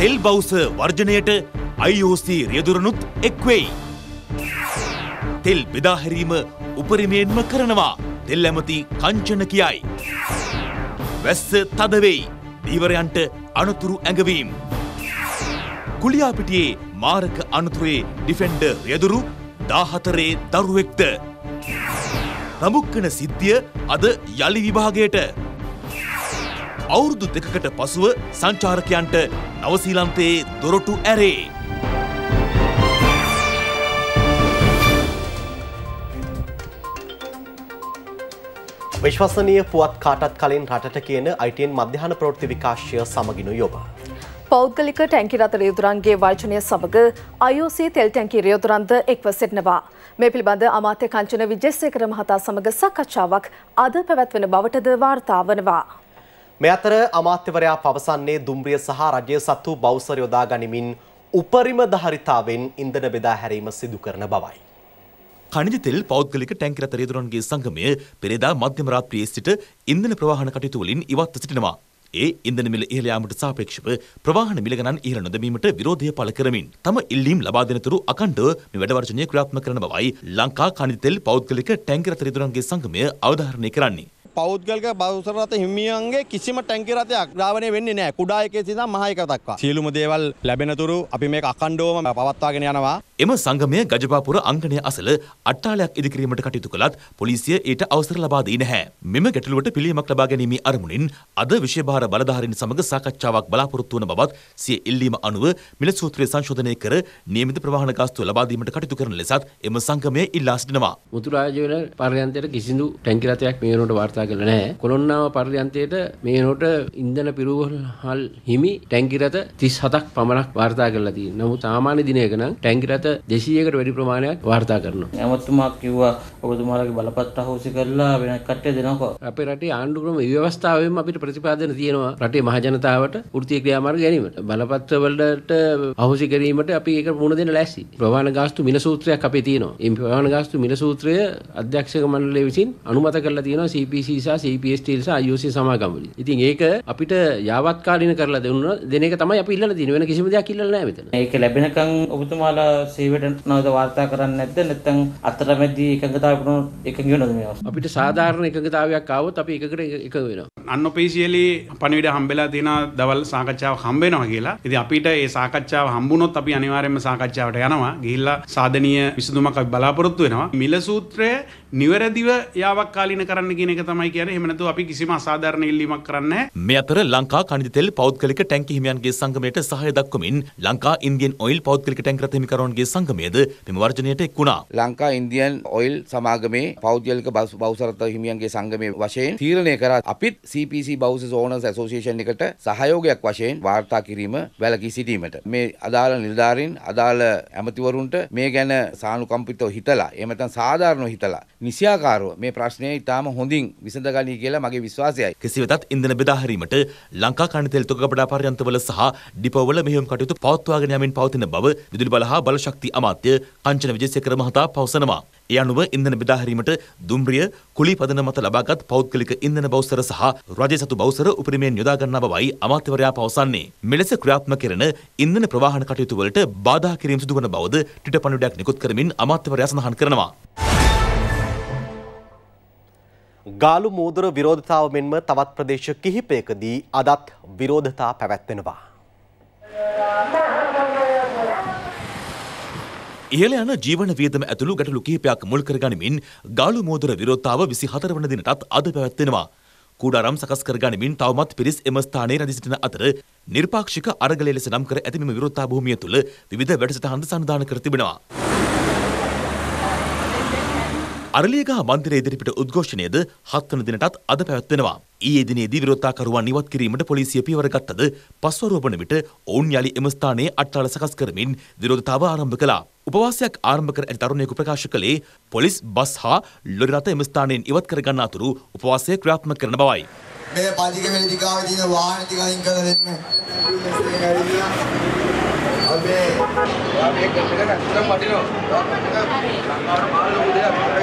තෙල් බෞස වර්ජනයට IOC රියදුරනුත් එක්වෙයි. තෙල් බෙදාහැරීම උපරිමයෙන්ම කරනවා තෙල් ඇමති කංචන කියයි. වැස්ස තදවෙයි දීවරයන්ට අනතුරු ඇඟවීම්. කුලියාපිටියේ මාරක අනතුරේ ඩිෆෙන්ඩ රියදුරු දාහතරේ දරුවෙක්ද. නමුක්කන සිද්ධිය අද යළි විභාගයට අවුරුදු දෙකකට පසුව සංචාරකයන්ට නවසීලන්තයේ දොරටු ඇරේ. විශ්වසනීය පුවත් කාටත් කලින් රටට කියන අයිටන් මධ්‍යහන ප්‍රෘති විකාශය සමගිනු යොබ. පෞද්ගලික ටැංකි රත රයුතුරන්ගේ වර්ජනය සමඟ IOC තෙල් ටැංකි රයුතුරන්ද එක්ව සිටනවා. මේ පිළිබඳ අමාත්‍ය කංචන විජෙස්සේකර මහතා සමඟ සකච්ඡාවක් අද පැවැත්වෙන බවටද වාර්තාාවනවා. මේ අතර අමාත්‍යවරයා පවසන්නේ දුම්රිය සහ රජය සතු බෞසර යොදා ගනිමින් උපරිම ධාරිතාවෙන් ඉන්ධන බෙදා හැරීම සිදු කරන බවයි. කනිජ තෙල් පෞද්ගලික ටැංකි රථ රියදුරන්ගේ සංගමය පෙරේදා මධ්‍යම රාත්‍රියේ සිට ඉන්ධන ප්‍රවාහන කටයුතු වලින් ඉවත්ව සිටිනවා. ඒ ඉන්ධන මිල ඉහළ යාමට සාපේක්ෂව ප්‍රවාහන මිල ගණන් ඉහළ නොදැමීමට විරෝධය පළ කරමින් තම ඉල්ලීම් ලබා දෙනතුරු අකණ්ඩව මේ වැඩවර්ජනය ක්‍රියාත්මක කරන බවයි ලංකා කනිජ තෙල් පෞද්ගලික ටැංකි රථ රියදුරන්ගේ සංගමය අවධාරණය කරන්නේ. පෞද්ගලික බෞසර රථ හිමියන්ගේ කිසිම ටැංකි රථයක් ග්‍රාවණය වෙන්නේ නැහැ. කුඩා එකේ සිට මහා එක දක්වා. සියලුම දේවල් ලැබෙනතුරු අපි මේක අඛණ්ඩවම පවත්වාගෙන යනවා. එම සංගමය ගජපාපුර අංගණය අසල අට්ටාලයක් ඉදිකිරීමට කටයුතු කළත් පොලිසිය ඊට අවසර ලබා දී නැහැ. මෙම ගැටලුවට පිළියමක් ලබා ගැනීමේ අරමුණින් අද විශේෂභාර බලධාරීන් සමග සාකච්ඡාවක් බලාපොරොත්තු වන බවත් සිය ඉල්ලීම අනුව මිල සූත්‍රය සංශෝධනය කර නියමිත ප්‍රවාහන ගාස්තුව ලබා දීමට කටයුතු කරන ලෙසත් එම සංගමය ඉල්ලා සිටිනවා. මුතුරාජ වෙන පර්යන්තයට කිසිදු ටැංකි රථයක් මේ වෙනකොට වාර්තා කළේ නැහැ. කොළොන්නාව පර්යන්තයට මේ වෙනකොට ඉන්ධන පිරවහල් හිමි ටැංකි රථ 37ක් පමණක් වාර්තා කරලා තියෙනවා. නමුත් සාමාන්‍ය දිනයක නම් ටැංකි රථ නැවත දෙසීයකට වැඩි ප්‍රමාණයක් වාර්තා කරනවා. ඇමතුමා කිව්වා ඔබතුමාලගේ බලපත්‍ර අහෝසි කරලා වෙන කට්ටිය දෙනකෝ. අපේ රටේ ආණ්ඩුක්‍රම ව්‍යවස්ථාවෙම අපිට ප්‍රතිපාදන තියෙනවා රටේ මහජනතාවට වෘත්තීය ක්‍රියාමාර්ග ගැනීමට. බලපත්‍ර වලට අහෝසි කිරීමට අපි ඒක මුණ දෙන්න ලෑස්ති. ප්‍රවාහන ගාස්තු මිල සූත්‍රයක් අපේ තියෙනවා. මේ ප්‍රවාහන ගාස්තු මිල සූත්‍රය අධ්‍යක්ෂක මණ්ඩලය විසින් අනුමත කරලා තියෙනවා CPC සහ CPST සහ IOC සමාගම්වලින්. ඉතින් ඒක අපිට යාවත්කාලින කරලා දෙන්න දෙන එක තමයි අපි ඉල්ලලා තියෙන්නේ. වෙන කිසිම දෙයක් ඉල්ලලා නැහැ මෙතන. ඒක ලැබෙනකන් ඔබතුමාලා සේවයට නොද වාර්තා කරන්න නැද්ද නැත්නම් අතරමැදි එකඟතාවය පුරුණු එකඟ වෙනවද මේවා අපිට සාධාරණ එකඟතාවයක් ආවොත් අපි එකකට එක වෙනවා අන්නොපේසිියලි පනිවිට හම්බෙලා තියෙන දවල් සාකච්ඡාව හම්බෙනවා කියලා ඉති අපිට ඒ සාකච්ඡාව හම්බුණොත් අපි අනිවාරෙන්ම සාකච්ඡාවට යනවා ගිල්ලා සාධනය විසඳමක් බලාපොරොත්තු වෙනවා මිල සූත්‍රය නිවැරදිව යාවක් කාලින කරන්න කියෙක තමයි කියන හමනතු අපි කිසිම සාධාරණ ඉල්ලීමක් කරන්න මේ අතර ලංකා කනිතෙල් පෞද්ගලික ටැංක හිමියන්ගේ සංගමයට සහය දක්වමින් ලංකා ඉන්දියන් ඔයිල් පෞද්ගලික ටැංක්‍රතමිකරුවන්ගේ සංගමයද මෙම වර්ජනයට එක් වුණා ලංකා ඉන්දියන් ඔයිල් සමාගමේ පෞද්ගලික බස් බෞසරත හිමියන්ගේ සංගමය වශයෙන් තීරණය කරත් අපිත් CPC බෞස ඕනස් ඇසෝසිේෂන් එකට සහයෝගයක් වශයෙන් වාර්තා කිරීම වැලකී සිටීමට. මේ අදාළ නිලධාරින් අදාළ ඇමතිවරුන්ට මේ ගැන සානුකම්පිතව හිතලා එමතන් සාධාරණව හිතලා නිසියාකාරව මේ ප්‍රශ්නය ඉතාම හොඳින් විසඳගනී කියලා මගේ විශ්වාසයයි. කෙසිවෙතත් ඉන්ධන බෙදාහැරීමට ලංකා කණිතෙල් තොගබඩා පර්යන්තවල සහ ඩිපෝවල මෙහෙයුම් කටයුතු පවත්වාගෙන යමින් පවතින බව විදුලි බල හා බලශක්ති අමාත්‍ය කංචන විජේසේකර මහතා පවසනවා. ඒ අනුව ඉන්ධන බෙදාහැරීමට දුම්රිය කුලී පදන මත ලබාගත් පෞද්ගලික ඉන්ධන බෞසර සහ රජය සතු බෞසර උපරිමයෙන් යොදා ගන්නා බවයි අමාත්‍යවරයා පවසන්නේ. මෙලෙස ක්‍රියාත්මක කරන ඉන්ධන ප්‍රවාහන කටයුතු වලට බාධා කිරීම සිදු වන බවද ට්විටර් පණිවිඩයක් නිකුත් කරමින් අමාත්‍යවරයා සඳහන් කරනවා. ගාලු මූදර විරෝධතාව මෙන්ම තවත් ප්‍රදේශ කිහිපයකදී අදත් විරෝධතා පැවැත්වෙනවා. ඉහළ යන ජීවන වියදම ඇතුළු ගැටලු කිහිපයක් මුල් කරගනිමින් ගාලු මෝදර විරෝධතාව 24 වන දිනටත් අද පැවැත්වෙනවා. කුඩාරම් සකස් කරගනිමින් තවමත් පිරිස් එම ස්ථානයේ රැඳී සිටින අතර නිර්පාක්ෂික අරගලය ලෙස නම් කර ඇති මෙම විරෝධතා භූමිය තුළ විවිධ වැඩසටහන් ද සංවිධානය කර තිබෙනවා. අරලියගහ මන්දිරය ඉදිරිපිට උද්ඝෝෂණයද හත්වන දිනටත් අද පැවැත්වෙනවා. ඊයේ දිනේදී විරෝධතාකරුවන් ඉවත් කිරීමට පොලිසිය පියවර ගත්තද පස්වරුව වන විට ඔවුන් යළි එම ස්ථානයේ අට්ටාල සකස් කරමින් විරෝධතාව ආරම්භ කළා. උපවාසයක් ආරම්භ කර ඇති තරුණයෙකු ප්‍රකාශ කළේ පොලිස් බස් හා ලොරි රථ එම ස්ථානයෙන් ඉවත් කර ගන්න අතුරු උපවාසය ක්‍රියාත්මක කරන බවයි. මේ පදික වෙලදිකාවේ තියෙන වාහන ටික අයින් කරලා දෙන්න. අපේ අපේ කසකට අත්තම් වටිනවා. ලංකාවට මාළු දෙයක්.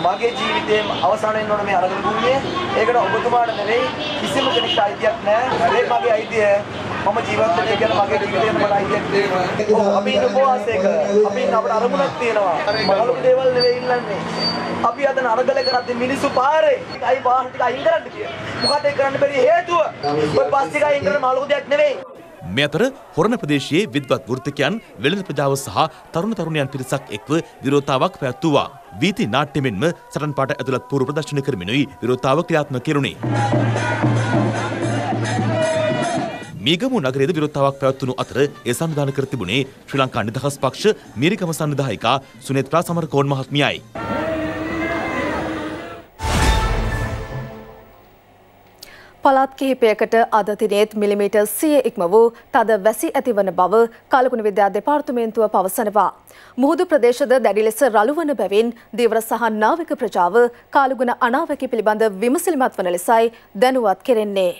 මගේ ජීවිතේම අවසාන වෙන්න ඕන මේ අරගෙන දුන්නේ. ඒකට ඔබතුමාට නෙවෙයි කිසිම කෙනෙක්ට අයිතියක් නැහැ. හැබැයි මගේ අයිතිය මම ජීවත් වෙන්නේ කියලා මගේ ජීවිතේම මට අයිතියක් තියෙනවා. අපි ඉන්න පොහසේක අපි ඉන්න අපේ අරමුණක් තියෙනවා. බලු දේවල් නෙවෙයි ඉල්ලන්නේ. අපි අද නරගල කරද්දී මිනිස්සු පාරේ අයි වාහන ටික අයින් කරන්න කියලා. මොකද ඒ කරන්න බැරි හේතුව ඔය බස් එක අයින් කරන මලු දෙයක් නෙවෙයි. මේ අතර හොරණ ප්‍රදේශයේ විද්වත් වෘත්තිකයන් වෙළඳ ප්‍රජාව සහ තරුණ තරුණියන් පිරිසක් එක්ව විරෝධතාවක් පැවැත්වුවා. වීථි නාට්‍යමෙන්ම සටන් පාට ඇතුළත් පූර්ව ප්‍රදර්ශන කරමිනුයි විරෝධතාව ක්‍රියාත්මක කෙරුණේ. මීගමු නගරයේද විරෝධතාවක් පැවැත්වුණු අතර ඒ සංවිධානය කර තිබුණේ ශ්‍රී ලංකා නිදහස් පක්ෂ මිරිකම සංවිධායිකා සුනේත්‍රා සමරකෝන් මහත්මියයි. පළත් කිහිපයකට අද දිනේත් මිලිමීටර් 100 ඉක්ම වූ තද වැසි ඇතිවන බව කලකුණු විද්‍යා දෙපාර්තමේන්තුව පවසනවා. මුහුදු ප්‍රදේශද දැඩි ලෙස රළුවන බැවින් දීවර සහ නාවික ප්‍රජාව කාලුගුණ අනාවැකි පිළිබඳ විමසිලිමත් වන ලෙසයි දැනුවත් කෙරෙන්නේ.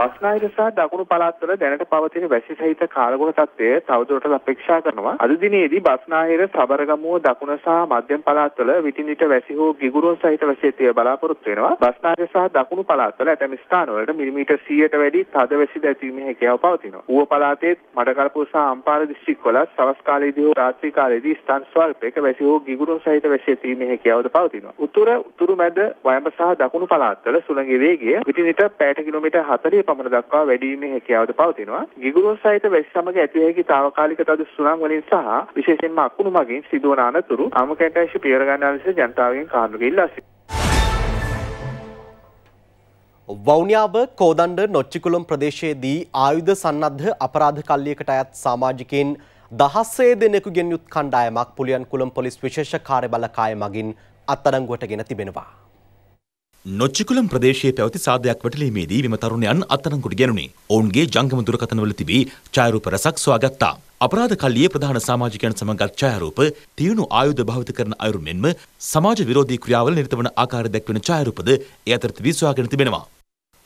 බස්නාහිර සහ දකුණු පළාත්වල දැනට පවතින වැසි සහිත කාලගුණ තත්ත්වය තවදුරටත් අපේක්ෂා කරනවා. අද දිනේදී බස්නාහිර, සබරගමුව, දකුණ සහ මධ්‍යම පළාත්වල විටින් විට වැසි හෝ ගිගුරුන් සහිත වැසිතේ බලාපොරොත්තු වෙනවා. බස්නාහිර සහ දකුණු පළාත්වල ඇතැම් ස්ථානවලට මිලිමීටර් 100ට වැඩි තද වැසි දැතිීමේ හැකියාව පවතිනවා. ඌව පළාතේ මඩකලපුව සහ අම්පාර දිස්ත්‍රික්කවල සවස් කාලයේදී හෝ රාත්‍රී කාලයේදී ස්ථාන ස්වල්පයක වැසි හෝ ගිගුරුන් සහිත වැසිතීමේ හැකියාවද පවතිනවා. උතුර, උතුරු මැද, වයඹ සහ දකුණු පළාත්වල සුළඟේ වේගය විටින් විට 5 කිලෝමීටර් 40 පමණ දක්වා වැඩිීමේ හැකියාවද පවතිනවා. ගිගුරුන් සහිත වැසි සමග ඇති හැකි తాවකාලික තද සුනාම් වලින් සහ විශේෂයෙන්ම අකුණු මගින් සිදුවන අනතුරු අමකැටයිෂ පියවර ගන්නා විස ජනතාවගෙන් කාරණු ඉල්ලා සිටිනවා. වවුනියාව කෝදණ්ඩ නොච්චිකුලම් ප්‍රදේශයේදී ආයුධ සන්නද්ධ අපරාධ කල්ලියකට අයත් සමාජිකයන් දහස්සේ දෙනෙකුගෙන් යුත් කණ්ඩායමක් පුලියන් කුලම් පොලිස් විශේෂ කාර්යබලකාය මගින් අත්අඩංගුවට ගෙන තිබෙනවා. නොච්චිකුලම් ප්‍රදේශයේ පැවති සාදයක් වැටලීමේදී මෙම තරුණයන් අත්අඩංගුවට ගැනුණේ. ඔවුන්ගේ ජංගම දුරකථනවල තිබී ඡායාරූප රැසක් සොයාගත්තා. අපරාධ කල්ලියේ ප්‍රධාන සමාජිකයන් සමගත් ඡායාරූප තියුණු ආයුධ භාවිත කරන අයුරු මෙන්ම සමාජ විරෝධී ක්‍රියාවල නිරත වන ආකාරය දැක්වෙන ඡායාරූපද ඒ අතර තිබී සොයාගෙන තිබෙනවා.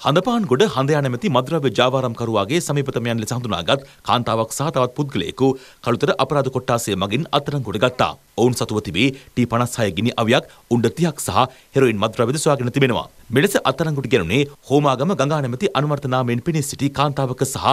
හඳපාන්ගොඩ හඳයා නැමැති මද්‍රව්‍ය ජාවාරම්කරුවාගේ සමීපතමයන් ලෙස හඳුනාගත් කාන්තාවක් සහ තවත් පුද්ගලයෙකු කළුතර අපරාධ කොට්ටාසය මගින් අත්අඩංගුවට ගත්තා. ඔවුන් සතුව තිබේ ටී 56 ගිනි අවියක් උණ්ඩ 30ක් සහ හෙරොයින් මද්‍රව්‍යද සොයාගෙන තිබෙනවා. මෙලෙස අත්අඩංගුවට ගැනුනේ හෝමාගම ගංගා නැමැති අනුවර්තනාමයෙන් පිණි සිටි කාන්තාවක සහ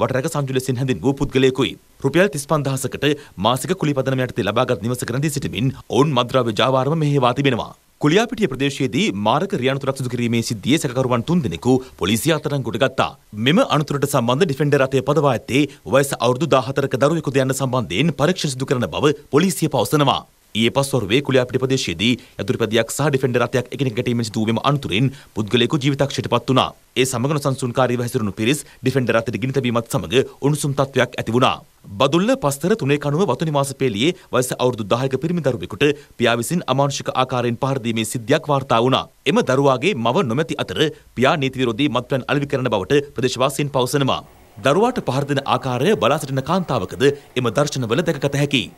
වටරැක සංජුලසින් හැඳින් වූ පුද්ගලයෙකුයි. රුපියල් 35000කට මාසික කුලිපදනම යටතේ ලබාගත් නිවසක රැඳී සිටමින් ඔවුන් මද්‍රව්‍ය ජාවාරම මෙහෙවා තිබෙනවා. කුලියාපිටිය ප්‍රදේශයේදී මාරක රියන තුනක් සිදු කිරීමේ සිද්ධියේ සැකකරුවන් තුන්දෙනෙකු පොලිසිය අත්අඩංගුවට ගත්තා. මෙම අනතුරට සම්බන්ධ ඩිෆෙන්ඩර් අතේ පදවා ඇත්තේ වයස අවුරුදු 14ක දරුවෙකුද යන සම්බන්ධයෙන් පරීක්ෂණ සිදු කරන බව පොලිසිය පවසනවා. ඊයේ පස්වරුවේ කුලියාපිටිය ප්‍රදේශයේදී යතුරුපැදියක් සහ ඩිෆෙන්ඩර් අතයක් එකිනෙකට ගැටීමෙන් සිදු වීම අනතුරින් පුද්ගලයෙකු ජීවිතක්ෂයට පත් වුණා. ඒ සමග නොසන්සුන්කාරීව හැසිරුණු පිරිස් ඩිෆෙන්ඩර් අතට ගිනි තැබීමත් සමග උණුසුම් තත්වයක් ඇති වුණා. බදුල්ල පස්තර තුනේ කනුව වතුනි මාස පෙළියේ වයස අවුරුදු 10ක පිරිමි දරුවෙකුට පියා විසින් අමානුෂික ආකාරයෙන් පහර දීමේ සිද්ධියක් වාර්තා වුණා. එම දරුවාගේ මව නොමැති අතර පියා නීති විරෝධී මත්පැන් අලෙවි කරන බවට ප්‍රදේශවාසීන් පවසනවා. දරුවාට පහර දෙන ආකාරය බලා සිටින කාන්තාවකද එම දර්ශනවල දැකගත හැකියි.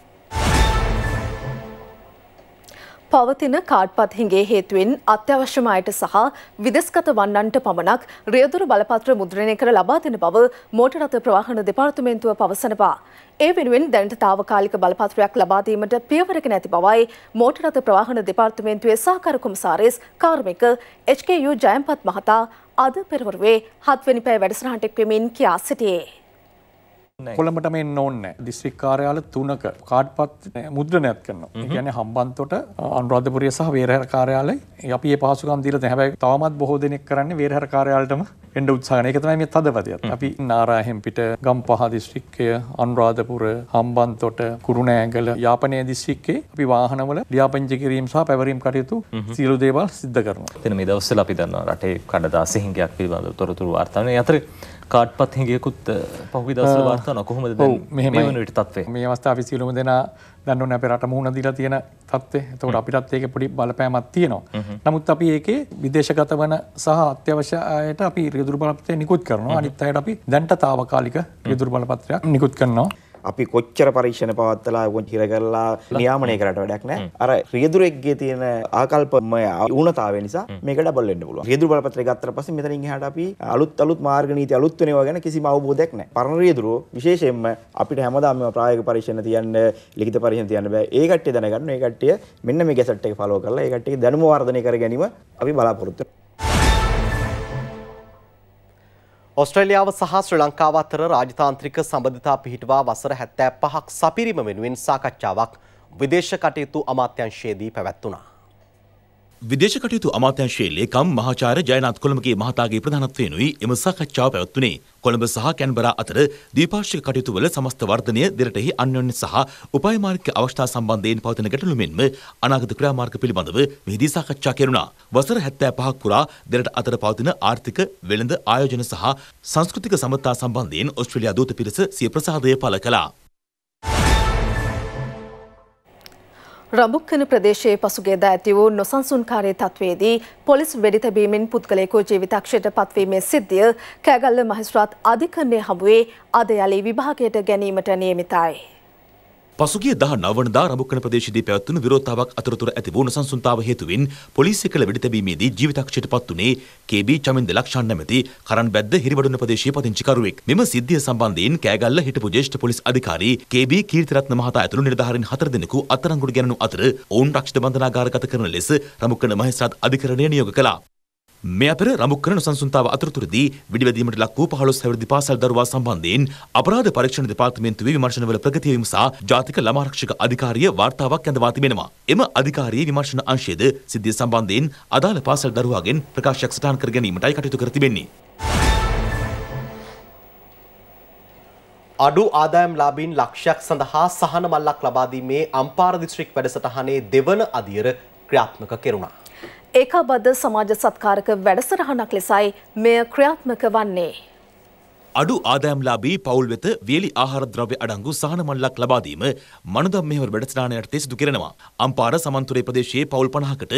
පවතින කාඩ්පත් හිගේ හේතුවෙන් අත්‍යවශ්‍යම අයට සහ විදෙස්ගත වන්නන්ට පමණක් රියදුරු බලපත්‍ර මුද්‍රණය කර ලබා දෙන බව මෝටර් රථ ප්‍රවාහන දෙපාර්තමේන්තුව පවසනවා. ඒ වෙනුවෙන් දැනට తాවකාලික බලපත්‍රයක් ලබා දීමට පියවරක නැති බවයි මෝටර් රථ ප්‍රවාහන දෙපාර්තමේන්තුවේ සහකාර කොමසාරිස් කාර්මික HKU ජයම්පත් මහතා අද පෙරවරුවේ 7 වෙනි පැය වැඩසටහනට එක්වෙමින් කියා සිටියේ. කොළඹට මේ නොන්න දිස්ත්‍රික් කාර්යාල තුනක කාඩ්පත් මුද්‍රණයක් කරනවා. ඒ කියන්නේ හම්බන්තොට අනුරාධපුරය සහ වේරහැර කාර්යාලය අපි මේ පහසුකම් දීලා තියෙන හැබැයි තවමත් බොහෝ දෙනෙක් කරන්නේ වේරහැර කාර්යාලයටම එන්න උත්සාහ කරන එක තමයි මේ තදපතියත්. අපි නාරාහෙම්පිට ගම්පහ දිස්ත්‍රික්කය අනුරාධපුර හම්බන්තොට කුරුණෑගල යාපනයේ දිස්ත්‍රික්කේ අපි වාහනවල ලියාපදිංචි කිරීම සහ පැවරීම් කටයුතු සියලු දේවල් සිද්ධ කරනවා. එතන මේ දවස්වල අපි දන්නවා රටේ කඩදාසි හිඟයක් පිළිබඳව තොරතුරු වාර්තා වෙන අතරේ කාට්පත් හිගියකුත් පහු දස වාර්තන කොහොමද මෙහමට තත්වේ මේ අවස්ථා විසිලුම දෙෙන දන්නන අප රට මුහුණ දිලා තියෙන තත්වේ තවට අපිටත් ඒක පොඩි බලපෑමත් තියනවා නමුත් අපි ඒකේ විදේශගත වන සහ අත්‍යවශ්‍යයට අපි රිදුර බලපතය නිකුත් කරනවා අනිත් අයට අපි දැන්ට තාවකාලික රිදුර බලපත්‍රයක් නිකුත් කරනවා අපි කොච්චර පරීක්ෂණ පවත්තලා ඔකොන් හිර කරලා නියාමනය කරට වැඩක් නෑ අර රියදුරෙක්ගේ තියෙන ආකල්පම ඌනතාව නිසා මේක ඩබල් වෙන්න පුළුවන් රියදුරු බලපත්‍රය ගත්තට පස්සේ මෙතනින් එහාට අපි අලුත් අලුත් මාර්ග නීති අලුත් වෙනවා ගැන කිසිම අවබෝධයක් නෑ පරණ රියදුරෝ විශේෂයෙන්ම අපිට හැමදාම ප්‍රායෝගික පරීක්ෂණ තියන්න ලිඛිත පරීක්ෂණ තියන්න බෑ ඒ කට්ටිය දැනගන්න ඒ කට්ටිය මෙන්න මේ ගැසට් එක ෆලෝ කරලා ඒ කට්ටිය දැනුම වර්ධනය කර ගැනීම අපි බලාපොරොත්තු වෙනවා ඔස්ට්‍රේලියාව සහ ශ්‍ර ලංකාව අතර රාජතාන්ත්‍රික සබඳතා පිහිටවා වසර හැත්තෑ පහක් සපිරිම වෙනුවෙන් සාකච්ඡාවක් විදේශ කටයුතු අමාත්‍යංශයේදී පැවැත්වනා. විදේශ කටයුතු අමාත්‍යංශයේ ලේකම් මහාචාර්ය ජයනාත් කොළඹගේ මහතාගේ ප්‍රධානත්වයෙනුයි එම සාකච්ඡාව පැවැත්වුණේ. කොළඹ සහ කැන්බරා අතර ද්විපාර්ශ්වික කටයුතු වල සමස්ත වර්ධනය දෙරටෙහි අන්‍යෝන්‍ය සහ උපායමාර්ගික අවස්ථා සම්බන්ධයෙන් පවතින ගැටලු මෙන්ම අනාගත ක්‍රියාමාර්ග පිළිබඳව මෙහිදී සාකච්ඡා කෙරුණා. වසර 75ක් පුරා දෙරට අතර පවතින ආර්ථික වෙළඳ ආයෝජන සහ සංස්කෘතික සමතා සම්බන්ධයෙන් ඔස්ට්‍රේලියා දූත පිරිස සිය ප්‍රසාදය පළ කළා. රඹුක්කන ප්‍රදේශයේ පසුගේ ද ඇති වූ නොසන්සුන්කාරී තත්වයේදී පොලිස් වෙඩි තැබීමෙන් පුද්ගලයෙකු ජීවිතක්ෂයට පත්වීමේ සිද්ධිය කෑගල්ල මහස්ත්‍රාත් අධිකරණය හමුවේ අද යළි විභාගයට ගැනීමට නියමිතයි. පසුගිය 19 වනදා රඹුක්කන ප්‍රදේශයේදී පැවැත්වුණු විරෝධතාවක් අතරතුර ඇති වූ නොසන්සුන්තාව හේතුවෙන් පොලිසිය කළ වෙඩිතැබීමේදී ජීවිතක්ෂයට පත්ුනේ KB චමින්ද ලක්ෂණ නැමැති කරන් බැද්ද හිරිවඩුන ප්‍රදේශයේ පදිංචිකරුවෙක්. මෙම සිද්ධිය සම්බන්ධයෙන් කෑගල්ල හිටපු ජ්‍යෙෂ්ඨ පොලිස් අධිකාරී KB කීර්තිරත්න මහතා ඇතුළු නිලධාරීන් හතර දෙනෙකු අත්අඩංගුවට ගැනුණු අතර ඔවුන් රක්ෂිත බන්ධනාගාරගත කරන ලෙස රඹුක්කන මහේස්ත්‍රාත් අධිකරණය නියෝග කළා. මේ අතර රමුක් කරන සංසුන්තාව අතරතුරදී විඩිවැදීමට ලක් වූ 15 හැවිරිදි පාසල් දරුවා සම්බන්ධයෙන් අපරාධ පරීක්ෂණ දෙපාර්තමේන්තුවේ විමර්ශනවල ප්‍රගතිය විමසා ජාතික ළමා ආරක්ෂක අධිකාරිය වාර්තාවක් ඇඳවා තිබෙනවා. එම අධිකාරියේ විමර්ශන අංශයේද සිද්ධිය සම්බන්ධයෙන් අදාළ පාසල් දරුවාගෙන් ප්‍රකාශයක් සටහන් කර ගැනීමටයි කටයුතු කර තිබෙන්නේ. අඩු ආදායම් ලාබීන් ලක්ෂයක් සඳහා සහන මල්ලක් ලබාදීමේ අම්පාර දිස්ත්‍රික් වැඩසටහනේ දෙවන අදියර ක්‍රියාත්මක කෙරුණා. ඒකාබද්ධ සමාජ සත්කාරක වැඩසටහනක් ලෙසයි මෙය ක්‍රියාත්මක වන්නේ. අඩු ආදායම්ලාබී පවුල් වෙත වියලි ආහාර ද්‍රව්‍ය අඩංගු සහන මල්ලක් ලබා දීම මනදම් මෙහෙවර වැඩසටහන යටතේ සිදු කෙරෙනවා. අම්පාර සමන්තුරේ ප්‍රදේශයේ පවුල් 50කට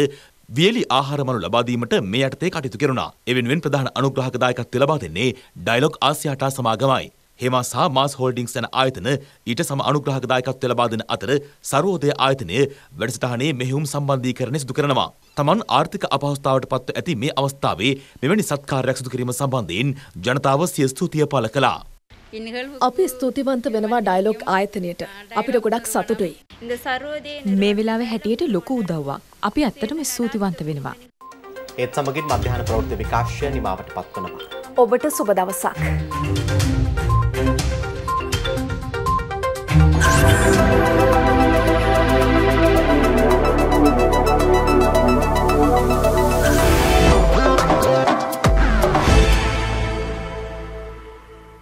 වියලි ආහාර මනු ලබා දීමට මේ යටතේ කටයුතු කෙරුණා. එවෙනුවෙන් ප්‍රධාන අනුග්‍රහක දායකත්වය ලබා දෙන්නේ ඩයලොග් ආසියාටා සමාගමයි. හෙමා සහ මාස් හෝල්ඩිංස් යන ආයතන ඊට සම අනුග්‍රහක දායකත්වය ලබා දෙන අතර සරෝදය ආයතනය වැඩසටහනේ මෙහෙයුම් සම්බන්ධීකරණය සිදු කරනවා. තමන් ආර්ථික අපහසුතාවට පත්ව ඇති මේ අවස්ථාවේ මෙවැනි සත්කාරයක් සිදු කිරීම සම්බන්ධයෙන් ජනතාව සිය ස්තුතිය පළ කළා. අපි ස්තුතිවන්ත වෙනවා ඩයිලොග් ආයතනයට. අපිට ගොඩක් සතුටුයි. මේ වෙලාවේ හැටියට ලොකු උදව්වක්. අපි ඇත්තටම ස්තුතිවන්ත වෙනවා. ඒත් සමගින් මධ්‍යහන ප්‍රවෘත්ති විකාශය නිමාවට පත්වනවා. ඔබට සුබ දවසක්.